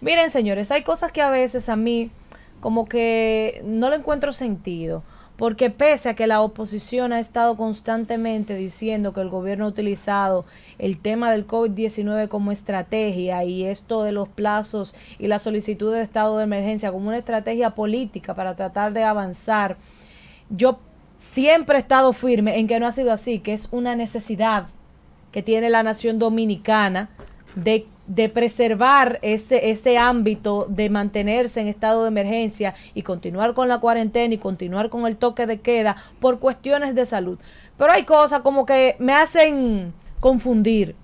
Miren, señores, hay cosas que a veces a mí como que no le encuentro sentido, porque pese a que la oposición ha estado constantemente diciendo que el gobierno ha utilizado el tema del COVID-19 como estrategia y esto de los plazos y la solicitud de estado de emergencia como una estrategia política para tratar de avanzar, yo siempre he estado firme en que no ha sido así, que es una necesidad que tiene la nación dominicana de, preservar este ese ámbito, de mantenerse en estado de emergencia y continuar con la cuarentena y continuar con el toque de queda por cuestiones de salud. Pero hay cosas como que me hacen confundir.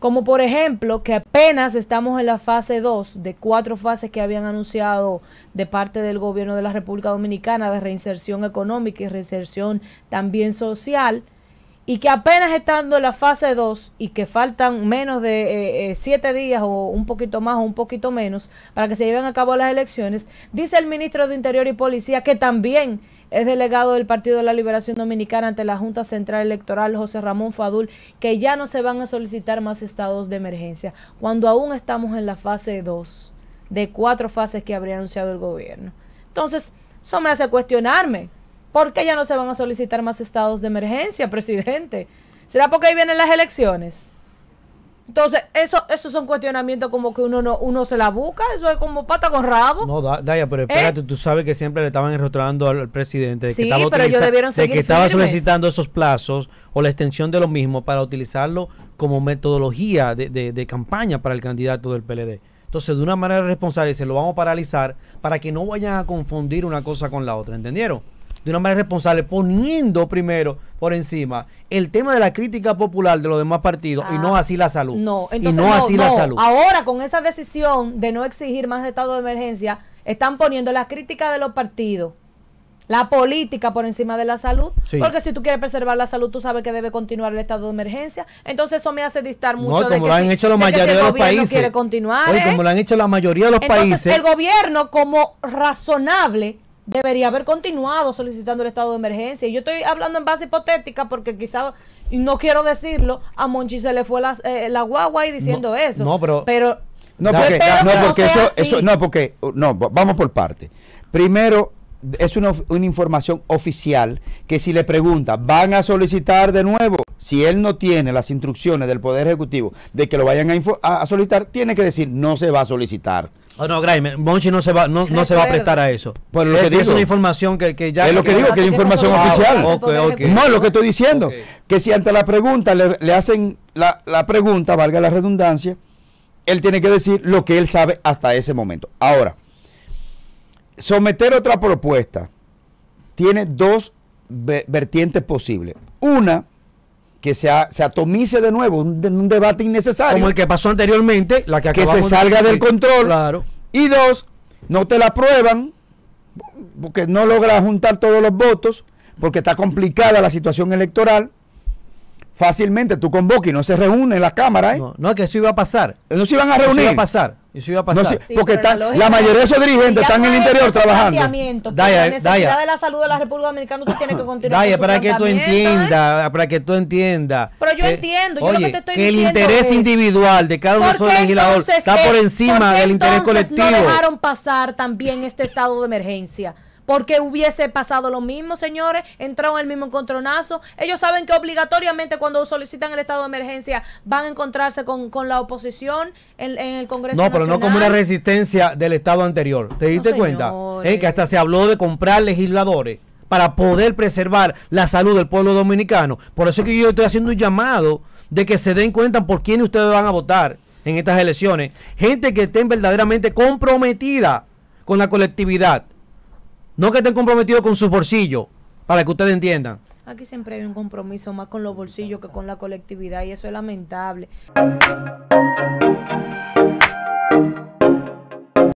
Como por ejemplo que apenas estamos en la fase 2 de cuatro fases que habían anunciado de parte del gobierno de la República Dominicana de reinserción económica y reinserción también social y que apenas estando en la fase 2 y que faltan menos de 7 eh, eh, días o un poquito más o un poquito menos para que se lleven a cabo las elecciones, dice el ministro de Interior y Policía que también es delegado del Partido de la Liberación Dominicana ante la Junta Central Electoral, José Ramón Fadul, que ya no se van a solicitar más estados de emergencia, cuando aún estamos en la fase 2 de cuatro fases que habría anunciado el gobierno. Entonces, eso me hace cuestionarme ¿Por qué ya no se van a solicitar más estados de emergencia, presidente? ¿Será porque ahí vienen las elecciones? Entonces, eso, esos son cuestionamientos como que uno uno se la busca, eso es como pata con rabo. No, Daya, pero ¿Eh? espérate, tú sabes que siempre le estaban enrostrando al, presidente de que, estaba, que estaba solicitando esos plazos o la extensión de los mismos para utilizarlo como metodología de, de campaña para el candidato del PLD. Entonces, de una manera responsable, se lo vamos a paralizar para que no vayan a confundir una cosa con la otra, ¿entendieron? de una manera responsable, poniendo primero por encima el tema de la crítica popular de los demás partidos y no ah, así la salud. No, entonces, y no, Ahora con esa decisión de no exigir más estado de emergencia, están poniendo la crítica de los partidos. La política por encima de la salud. Porque si tú quieres preservar la salud, tú sabes que debe continuar el estado de emergencia. Entonces eso me hace distar mucho de, ¿eh? lo han hecho la mayoría de, los países. quiere continuar. como lo han hecho la mayoría de los países. El gobierno como razonable debería haber continuado solicitando el estado de emergencia. Y yo estoy hablando en base hipotética porque quizá, no quiero decirlo, a Monchi se le fue la, eh, la guagua y diciendo eso. No, pero... pero no, porque, no, porque eso, eso, no, porque, uh, no, vamos por parte. Primero, es una, información oficial que si le pregunta, ¿van a solicitar de nuevo? Si él no tiene las instrucciones del Poder Ejecutivo de que lo vayan a solicitar, tiene que decir, no se va a solicitar. Oh, no, Graeme, Monchi no se va, no, se va a prestar a eso. es, que es una información que, ya. Es lo que, digo, que es información oficial. Okay, okay. No, lo que estoy diciendo. Que si ante la pregunta le, hacen la, pregunta, valga la redundancia, él tiene que decir lo que él sabe hasta ese momento. Ahora, someter otra propuesta tiene dos vertientes posibles. Una, que se, atomice de nuevo, un, un, debate innecesario. Como el que pasó anteriormente, la que, que se salga del control. Claro. Y dos, no te la aprueban porque no logra juntar todos los votos, porque está complicada la situación electoral. Fácilmente tú convocas y no se reúnen las cámaras. ¿eh? No, que eso iba a pasar. No se iban a reunir. Eso iba a pasar. Eso iba a pasar. porque la, mayoría de esos dirigentes están en el interior trabajando. Daya, la de la salud de la República Dominicana que continuar. Daya, ¿eh? para que tú entiendas, para que tú entiendas yo eh, entiendo, yo lo que te estoy que El interés individual de cada uno de esos legisladores está por encima del interés colectivo. No dejaron pasar también este estado de emergencia porque hubiese pasado lo mismo, señores, entraron en el mismo encontronazo. Ellos saben que obligatoriamente cuando solicitan el estado de emergencia van a encontrarse con, la oposición en, el Congreso. No, pero no como una resistencia del estado anterior. ¿Te diste cuenta? Eh, que hasta se habló de comprar legisladores para poder preservar la salud del pueblo dominicano. Por eso es que yo estoy haciendo un llamado de que se den cuenta por quién ustedes van a votar en estas elecciones. Gente que estén verdaderamente comprometida con la colectividad. No que estén comprometidos con sus bolsillos, para que ustedes entiendan. Aquí siempre hay un compromiso más con los bolsillos que con la colectividad y eso es lamentable.